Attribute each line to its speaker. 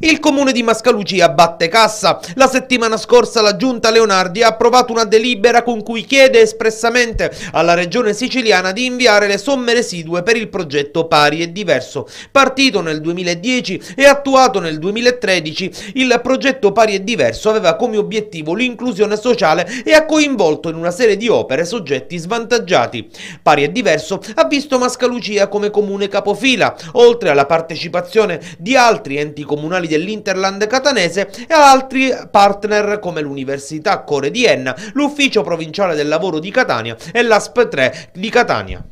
Speaker 1: Il comune di Mascalucia batte cassa. La settimana scorsa la giunta Leonardi ha approvato una delibera con cui chiede espressamente alla regione siciliana di inviare le somme residue per il progetto Pari e Diverso. Partito nel 2010 e attuato nel 2013, il progetto Pari e Diverso aveva come obiettivo l'inclusione sociale e ha coinvolto in una serie di opere soggetti svantaggiati. Pari e Diverso ha visto Mascalucia come comune capofila, oltre alla partecipazione di altri enti comunali scavi dell'Interland catanese e altri partner come l'Università Core di Enna, l'Ufficio Provinciale del Lavoro di Catania e l'ASP 3 di Catania.